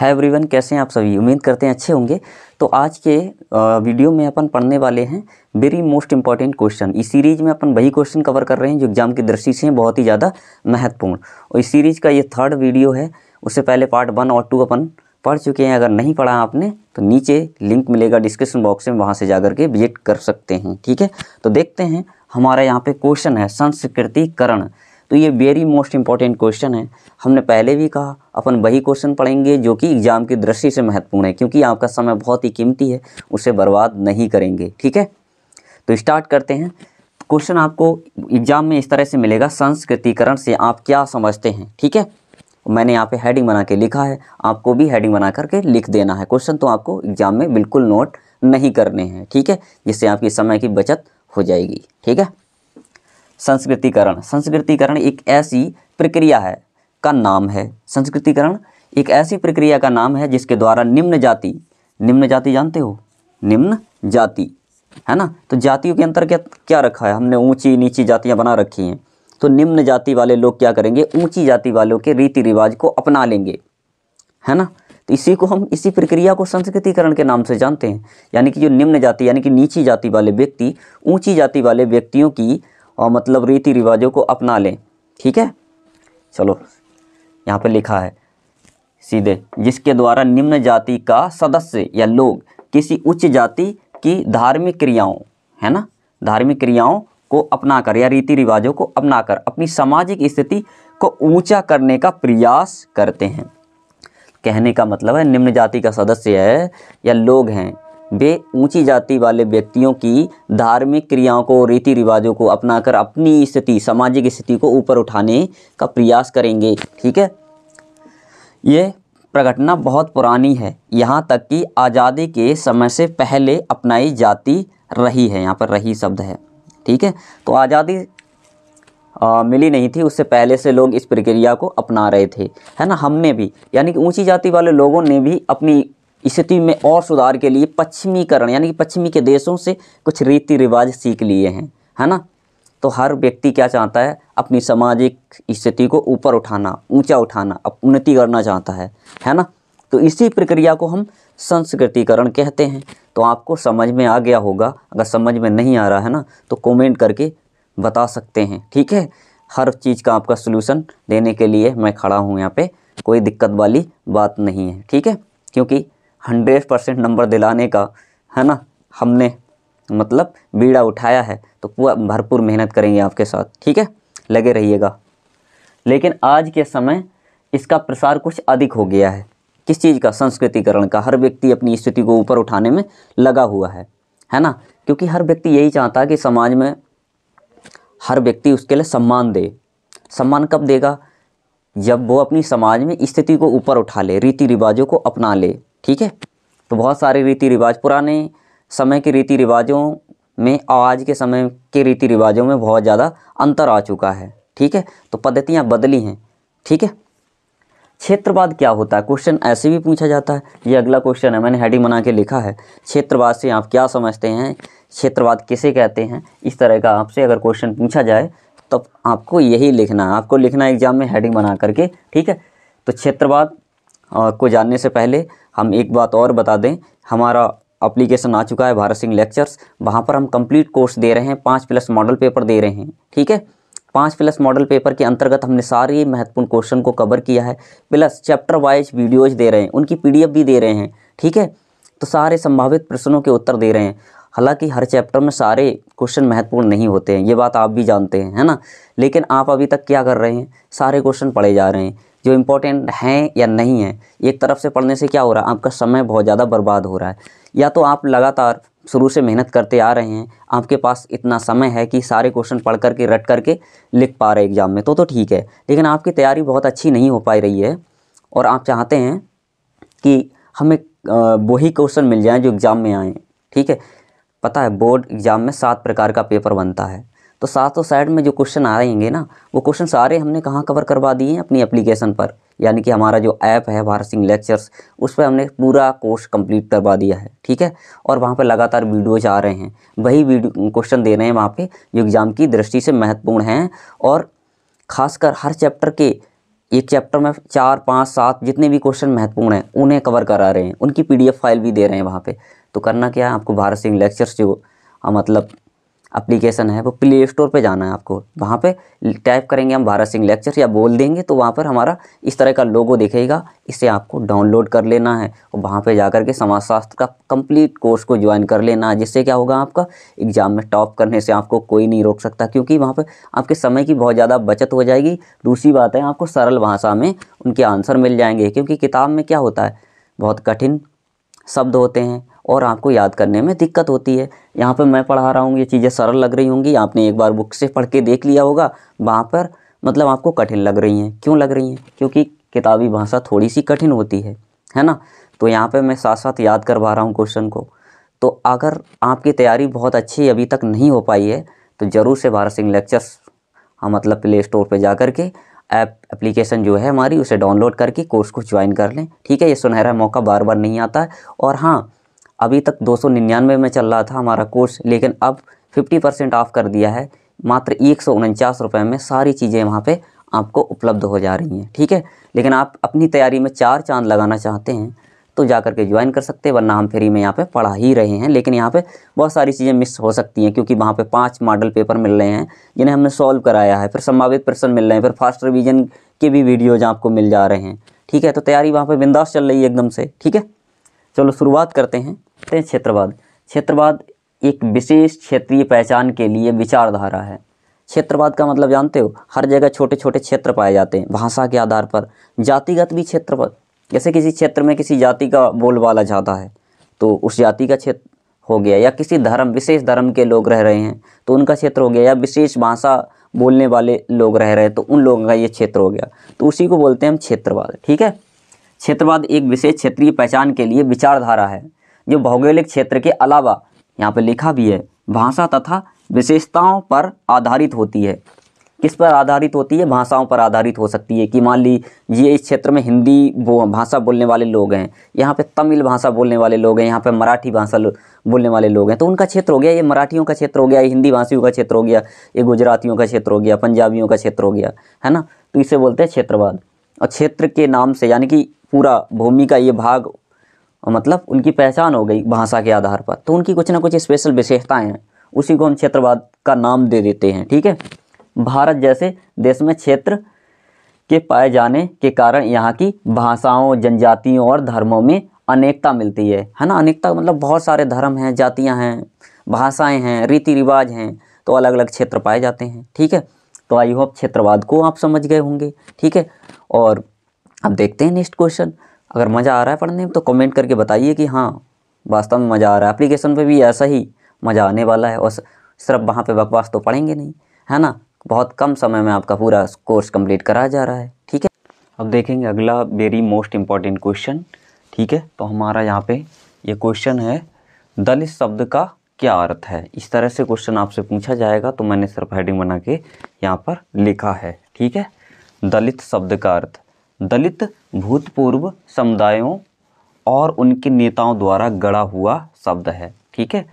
hi everyone कैसे हैं आप सभी उम्मीद करते हैं अच्छे होंगे तो आज के वीडियो में अपन पढ़ने वाले हैं वेरी मोस्ट इंपॉर्टेंट क्वेश्चन इस सीरीज में अपन वही क्वेश्चन कवर कर रहे हैं जो एग्जाम की दृष्टि से बहुत ही ज़्यादा महत्वपूर्ण और इस सीरीज़ का ये थर्ड वीडियो है उससे पहले पार्ट वन और टू अपन पढ़ चुके हैं अगर नहीं पढ़ा आपने तो नीचे लिंक मिलेगा डिस्क्रिप्शन बॉक्स में वहाँ से जाकर के विजिट कर सकते हैं ठीक है तो देखते हैं हमारा यहाँ पे क्वेश्चन है संस्कृतिकरण तो ये वेरी मोस्ट इंपॉर्टेंट क्वेश्चन है हमने पहले भी कहा अपन वही क्वेश्चन पढ़ेंगे जो कि एग्ज़ाम की दृष्टि से महत्वपूर्ण है क्योंकि आपका समय बहुत ही कीमती है उसे बर्बाद नहीं करेंगे ठीक है तो स्टार्ट करते हैं क्वेश्चन आपको एग्ज़ाम में इस तरह से मिलेगा संस्कृतिकरण से आप क्या समझते हैं ठीक है मैंने यहाँ पे हेडिंग बना के लिखा है आपको भी हेडिंग बना करके लिख देना है क्वेश्चन तो आपको एग्ज़ाम में बिल्कुल नोट नहीं करने हैं ठीक है जिससे आपकी समय की बचत हो जाएगी ठीक है संस्कृतिकरण संस्कृतिकरण एक ऐसी प्रक्रिया है का नाम है संस्कृतिकरण एक ऐसी प्रक्रिया का नाम है जिसके द्वारा निम्न जाति निम्न जाति जानते हो निम्न जाति है ना तो जातियों के अंतर क्या क्या रखा है हमने ऊंची नीची जातियां बना रखी हैं तो निम्न जाति वाले लोग क्या करेंगे ऊंची जाति वालों के रीति रिवाज को अपना लेंगे है ना तो इसी को हम इसी प्रक्रिया को संस्कृतिकरण के नाम से जानते हैं यानी कि जो निम्न जाति यानी कि नीची जाति वाले व्यक्ति ऊंची जाति वाले व्यक्तियों की और मतलब रीति रिवाजों को अपना लें ठीक है चलो यहाँ पर लिखा है सीधे जिसके द्वारा निम्न जाति का सदस्य या लोग किसी उच्च जाति की धार्मिक क्रियाओं है ना धार्मिक क्रियाओं को अपना कर या रीति रिवाजों को अपना कर अपनी सामाजिक स्थिति को ऊंचा करने का प्रयास करते हैं कहने का मतलब है निम्न जाति का सदस्य है या लोग हैं वे ऊंची जाति वाले व्यक्तियों की धार्मिक क्रियाओं को रीति रिवाजों को अपनाकर अपनी स्थिति सामाजिक स्थिति को ऊपर उठाने का प्रयास करेंगे ठीक है ये प्रघटना बहुत पुरानी है यहाँ तक कि आज़ादी के समय से पहले अपनाई जाती रही है यहाँ पर रही शब्द है ठीक है तो आज़ादी आ, मिली नहीं थी उससे पहले से लोग इस प्रक्रिया को अपना रहे थे है ना हमने भी यानी कि ऊंची जाति वाले लोगों ने भी अपनी स्थिति में और सुधार के लिए पश्चिमीकरण यानी कि पश्चिमी के देशों से कुछ रीति रिवाज सीख लिए हैं है ना तो हर व्यक्ति क्या चाहता है अपनी सामाजिक स्थिति को ऊपर उठाना ऊंचा उठाना उन्नति करना चाहता है है ना तो इसी प्रक्रिया को हम संस्कृतिकरण कहते हैं तो आपको समझ में आ गया होगा अगर समझ में नहीं आ रहा है ना तो कमेंट करके बता सकते हैं ठीक है हर चीज़ का आपका सलूशन देने के लिए मैं खड़ा हूँ यहाँ पे कोई दिक्कत वाली बात नहीं है ठीक है क्योंकि हंड्रेड परसेंट नंबर दिलाने का है ना हमने मतलब बीड़ा उठाया है तो पूरा भरपूर मेहनत करेंगे आपके साथ ठीक है लगे रहिएगा लेकिन आज के समय इसका प्रसार कुछ अधिक हो गया है किस चीज़ का संस्कृतिकरण का हर व्यक्ति अपनी स्थिति को ऊपर उठाने में लगा हुआ है है ना क्योंकि हर व्यक्ति यही चाहता है कि समाज में हर व्यक्ति उसके लिए सम्मान दे सम्मान कब देगा जब वो अपनी समाज में स्थिति को ऊपर उठा ले रीति रिवाजों को अपना ले ठीक है तो बहुत सारे रीति रिवाज पुराने समय के रीति रिवाजों में आज के समय के रीति रिवाजों में बहुत ज़्यादा अंतर आ चुका है ठीक है तो पद्धतियाँ बदली हैं ठीक है क्षेत्रवाद क्या होता है क्वेश्चन ऐसे भी पूछा जाता है ये अगला क्वेश्चन है मैंने हेडिंग बना के लिखा है क्षेत्रवाद से आप क्या समझते हैं क्षेत्रवाद किसे कहते हैं इस तरह का आपसे अगर क्वेश्चन पूछा जाए तो आपको यही लिखना है आपको लिखना है एग्जाम में हेडिंग बना करके ठीक है तो क्षेत्रवाद को जानने से पहले हम एक बात और बता दें हमारा अप्लीकेशन आ चुका है भारत सिंह लेक्चर्स वहाँ पर हम कंप्लीट कोर्स दे रहे हैं पाँच प्लस मॉडल पेपर दे रहे हैं ठीक है पाँच प्लस मॉडल पेपर के अंतर्गत हमने सारे महत्वपूर्ण क्वेश्चन को कवर किया है प्लस चैप्टर वाइज वीडियोज दे रहे हैं उनकी पीडीएफ भी दे रहे हैं ठीक है तो सारे संभावित प्रश्नों के उत्तर दे रहे हैं हालांकि हर चैप्टर में सारे क्वेश्चन महत्वपूर्ण नहीं होते हैं ये बात आप भी जानते हैं है ना लेकिन आप अभी तक क्या कर रहे हैं सारे क्वेश्चन पढ़े जा रहे हैं जो इम्पोर्टेंट हैं या नहीं हैं एक तरफ से पढ़ने से क्या हो रहा है आपका समय बहुत ज़्यादा बर्बाद हो रहा है या तो आप लगातार शुरू से मेहनत करते आ रहे हैं आपके पास इतना समय है कि सारे क्वेश्चन पढ़ करके रट करके लिख पा रहे एग्ज़ाम में तो तो ठीक है लेकिन आपकी तैयारी बहुत अच्छी नहीं हो पाई रही है और आप चाहते हैं कि हमें वही क्वेश्चन मिल जाए जो एग्ज़ाम में आए ठीक है पता है बोर्ड एग्ज़ाम में सात प्रकार का पेपर बनता है तो सातों साइड में जो क्वेश्चन आ रहेंगे ना वो क्वेश्चन सारे हमने कहाँ कवर करवा दिए हैं अपनी एप्लीकेशन पर यानी कि हमारा जो ऐप है भारत सिंह लेक्चर्स उस पर हमने पूरा कोर्स कंप्लीट करवा दिया है ठीक है और वहाँ पर लगातार वीडियोज आ रहे हैं वही वीडियो क्वेश्चन दे रहे हैं वहाँ पे जो एग्ज़ाम की दृष्टि से महत्वपूर्ण हैं और खासकर हर चैप्टर के एक चैप्टर में चार पाँच सात जितने भी क्वेश्चन महत्वपूर्ण हैं उन्हें कवर करा रहे हैं उनकी पीडीएफ फाइल भी दे रहे हैं वहाँ पे तो करना क्या है आपको भारत सिंह लेक्चर्स जो हाँ, मतलब अप्लीकेशन है वो प्ले स्टोर पे जाना है आपको वहाँ पे टाइप करेंगे हम भारत सिंह लेक्चर या बोल देंगे तो वहाँ पर हमारा इस तरह का लोगो दिखेगा इसे आपको डाउनलोड कर लेना है और वहाँ पे जाकर के समाजशास्त्र का कंप्लीट कोर्स को ज्वाइन कर लेना है जिससे क्या होगा आपका एग्ज़ाम में टॉप करने से आपको कोई नहीं रोक सकता क्योंकि वहाँ पर आपके समय की बहुत ज़्यादा बचत हो जाएगी दूसरी बात है आपको सरल भाषा में उनके आंसर मिल जाएंगे क्योंकि किताब में क्या होता है बहुत कठिन शब्द होते हैं और आपको याद करने में दिक्कत होती है यहाँ पर मैं पढ़ा रहा हूँ ये चीज़ें सरल लग रही होंगी आपने एक बार बुक से पढ़ के देख लिया होगा वहाँ पर मतलब आपको कठिन लग रही हैं क्यों लग रही हैं क्योंकि किताबी भाषा थोड़ी सी कठिन होती है है ना तो यहाँ पे मैं साथ साथ याद करवा रहा हूँ क्वेश्चन को तो अगर आपकी तैयारी बहुत अच्छी अभी तक नहीं हो पाई है तो ज़रूर से भारत सिंह लेक्चर्स हाँ मतलब प्ले स्टोर पर जा कर के ऐप एप्लीकेशन जो है हमारी उसे डाउनलोड करके कोर्स को ज्वाइन कर लें ठीक है ये सुनहरा मौका बार बार नहीं आता है और हाँ अभी तक 299 में चल रहा था हमारा कोर्स लेकिन अब 50 परसेंट ऑफ कर दिया है मात्र एक रुपए में सारी चीज़ें वहाँ पे आपको उपलब्ध हो जा रही हैं ठीक है लेकिन आप अपनी तैयारी में चार चांद लगाना चाहते हैं तो जा करके ज्वाइन कर सकते हैं वरना हम फ्री में यहाँ पे पढ़ा ही रहे हैं लेकिन यहाँ पे बहुत सारी चीज़ें मिस हो सकती हैं क्योंकि वहाँ पे पांच मॉडल पेपर मिल रहे हैं जिन्हें हमने सॉल्व कराया है फिर संभावित प्रश्न मिल रहे हैं फिर फास्ट रिविजन के भी वीडियोज आपको मिल जा रहे हैं ठीक है तो तैयारी वहाँ पर बिंदास चल रही है एकदम से ठीक है चलो शुरुआत करते हैं देखते हैं क्षेत्रवाद क्षेत्रवाद एक विशेष क्षेत्रीय पहचान के लिए विचारधारा है क्षेत्रवाद का मतलब जानते हो हर जगह छोटे छोटे क्षेत्र पाए जाते हैं भाषा के आधार पर जातिगत भी क्षेत्रवाद जैसे किसी क्षेत्र में किसी जाति का बोलबाला ज़्यादा है तो उस जाति का क्षेत्र हो गया या किसी धर्म विशेष धर्म के लोग रह रहे हैं तो उनका क्षेत्र हो गया या विशेष भाषा बोलने वाले लोग रह रहे हैं तो उन लोगों का ये क्षेत्र हो गया तो उसी को बोलते हैं हम क्षेत्रवाद ठीक है क्षेत्रवाद एक विशेष क्षेत्रीय पहचान के लिए विचारधारा है जो भौगोलिक क्षेत्र के अलावा यहाँ पर लिखा भी है भाषा तथा विशेषताओं पर आधारित होती है किस पर आधारित होती है भाषाओं पर आधारित हो सकती है कि मान लीजिए इस क्षेत्र में हिंदी बो, भाषा बोलने वाले लोग हैं यहाँ पे तमिल भाषा बोलने वाले लोग हैं यहाँ पे मराठी भाषा बोलने वाले लोग हैं तो उनका क्षेत्र हो गया ये मराठियों का क्षेत्र हो गया ये हिंदी भाषियों का क्षेत्र हो गया ये गुजरातियों का क्षेत्र हो गया पंजाबियों का क्षेत्र हो गया है ना तो इसे बोलते हैं क्षेत्रवाद और क्षेत्र के नाम से यानी कि पूरा भूमि का ये भाग मतलब उनकी पहचान हो गई भाषा के आधार पर तो उनकी कुछ ना कुछ स्पेशल विशेषताएं हैं उसी को हम क्षेत्रवाद का नाम दे देते हैं ठीक है भारत जैसे देश में क्षेत्र के पाए जाने के कारण यहाँ की भाषाओं जनजातियों और धर्मों में अनेकता मिलती है है ना अनेकता मतलब बहुत सारे धर्म हैं जातियाँ हैं भाषाएँ हैं रीति रिवाज हैं तो अलग अलग क्षेत्र पाए जाते हैं ठीक है तो आई होप क्षेत्रवाद को आप समझ गए होंगे ठीक है और अब देखते हैं नेक्स्ट क्वेश्चन अगर मज़ा आ रहा है पढ़ने में तो कमेंट करके बताइए कि हाँ वास्तव में मज़ा आ रहा है एप्लीकेशन पे भी ऐसा ही मज़ा आने वाला है और सिर्फ वहाँ पे बकवास तो पढ़ेंगे नहीं है ना बहुत कम समय में आपका पूरा कोर्स कंप्लीट करा जा रहा है ठीक है अब देखेंगे अगला वेरी मोस्ट इम्पॉर्टेंट क्वेश्चन ठीक है तो हमारा यहाँ पे ये क्वेश्चन है दलित शब्द का क्या अर्थ है इस तरह से क्वेश्चन आपसे पूछा जाएगा तो मैंने सिर्फ हेडिंग बना के यहाँ पर लिखा है ठीक है दलित शब्द का अर्थ दलित भूतपूर्व समुदायों और उनके नेताओं द्वारा गढ़ा हुआ शब्द है ठीक है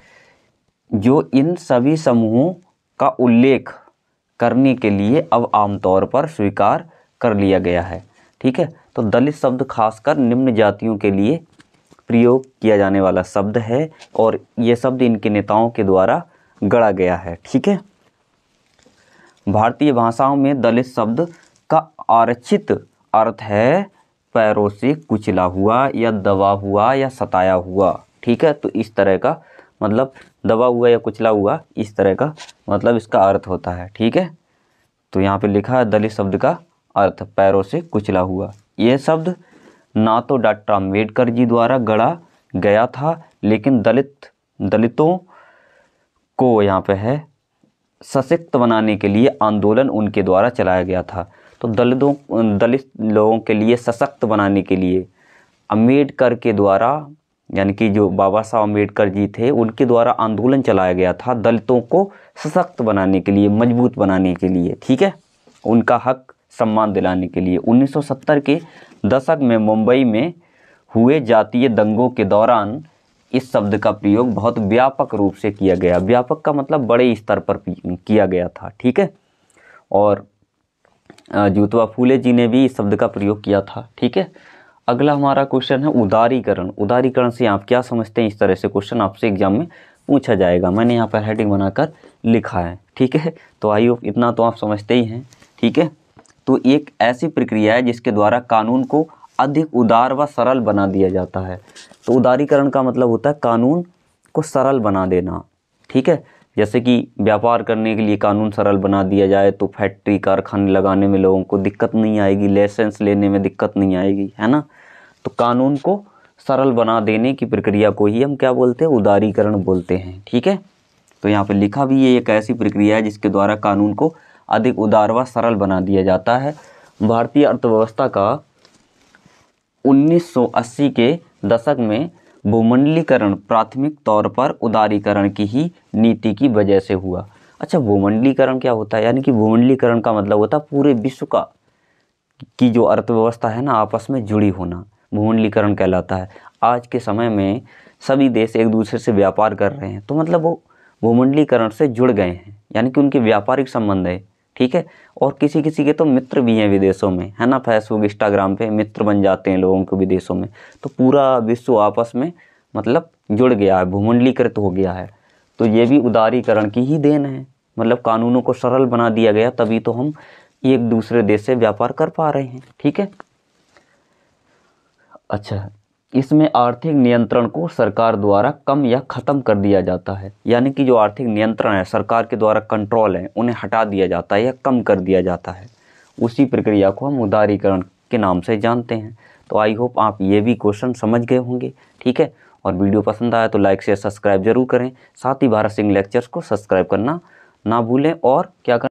जो इन सभी समूहों का उल्लेख करने के लिए अब आमतौर पर स्वीकार कर लिया गया है ठीक है तो दलित शब्द खासकर निम्न जातियों के लिए प्रयोग किया जाने वाला शब्द है और ये शब्द इनके नेताओं के द्वारा गढ़ा गया है ठीक है भारतीय भाषाओं में दलित शब्द का आरक्षित अर्थ है पैरों से कुचला हुआ या दबा हुआ या सताया हुआ ठीक है तो इस तरह का मतलब दबा हुआ या कुचला हुआ इस तरह का मतलब इसका अर्थ होता है ठीक है तो यहाँ पे लिखा है दलित शब्द का अर्थ पैरों से कुचला हुआ यह शब्द ना तो डॉक्टर अम्बेडकर जी द्वारा गढ़ा गया था लेकिन दलित दलितों को यहाँ पे है सशक्त बनाने के लिए आंदोलन उनके द्वारा चलाया गया था तो दलितों दलित लोगों के लिए सशक्त बनाने के लिए अम्बेडकर के द्वारा यानी कि जो बाबा साहब अम्बेडकर जी थे उनके द्वारा आंदोलन चलाया गया था दलितों को सशक्त बनाने के लिए मजबूत बनाने के लिए ठीक है उनका हक सम्मान दिलाने के लिए 1970 के दशक में मुंबई में हुए जातीय दंगों के दौरान इस शब्द का प्रयोग बहुत व्यापक रूप से किया गया व्यापक का मतलब बड़े स्तर पर किया गया था ठीक है और जूतवा फूले जी ने भी इस शब्द का प्रयोग किया था ठीक है अगला हमारा क्वेश्चन है उदारीकरण उदारीकरण से आप क्या समझते हैं इस तरह से क्वेश्चन आपसे एग्जाम में पूछा जाएगा मैंने यहाँ पर हेडिंग बनाकर लिखा है ठीक है तो आई होप इतना तो आप समझते ही हैं ठीक है तो एक ऐसी प्रक्रिया है जिसके द्वारा कानून को अधिक उदार व सरल बना दिया जाता है तो उदारीकरण का मतलब होता है कानून को सरल बना देना ठीक है जैसे कि व्यापार करने के लिए कानून सरल बना दिया जाए तो फैक्ट्री कारखाने लगाने में लोगों को दिक्कत नहीं आएगी लाइसेंस लेने में दिक्कत नहीं आएगी है ना तो कानून को सरल बना देने की प्रक्रिया को ही हम क्या बोलते हैं उदारीकरण बोलते हैं ठीक है तो यहाँ पर लिखा भी है एक ऐसी प्रक्रिया है जिसके द्वारा कानून को अधिक उदार व सरल बना दिया जाता है भारतीय अर्थव्यवस्था का 1980 के दशक में भूमंडलीकरण प्राथमिक तौर पर उदारीकरण की ही नीति की वजह से हुआ अच्छा भूमंडलीकरण क्या होता है यानी कि भूमंडलीकरण का मतलब होता है पूरे विश्व का की जो अर्थव्यवस्था है ना आपस में जुड़ी होना भूमंडलीकरण कहलाता है आज के समय में सभी देश एक दूसरे से व्यापार कर रहे हैं तो मतलब वो भूमंडलीकरण से जुड़ गए हैं यानी कि उनके व्यापारिक संबंध है ठीक है और किसी किसी के तो मित्र भी हैं विदेशों में है ना फेसबुक इंस्टाग्राम पे मित्र बन जाते हैं लोगों को विदेशों में तो पूरा विश्व आपस में मतलब जुड़ गया है भूमंडलीकृत हो गया है तो ये भी उदारीकरण की ही देन है मतलब कानूनों को सरल बना दिया गया तभी तो हम एक दूसरे देश से व्यापार कर पा रहे हैं ठीक है अच्छा इसमें आर्थिक नियंत्रण को सरकार द्वारा कम या ख़त्म कर दिया जाता है यानी कि जो आर्थिक नियंत्रण है सरकार के द्वारा कंट्रोल है उन्हें हटा दिया जाता है या कम कर दिया जाता है उसी प्रक्रिया को हम उदारीकरण के नाम से जानते हैं तो आई होप आप ये भी क्वेश्चन समझ गए होंगे ठीक है और वीडियो पसंद आया तो लाइक शेयर सब्सक्राइब जरूर करें साथ ही भारत सिंह लेक्चर्स को सब्सक्राइब करना ना भूलें और क्या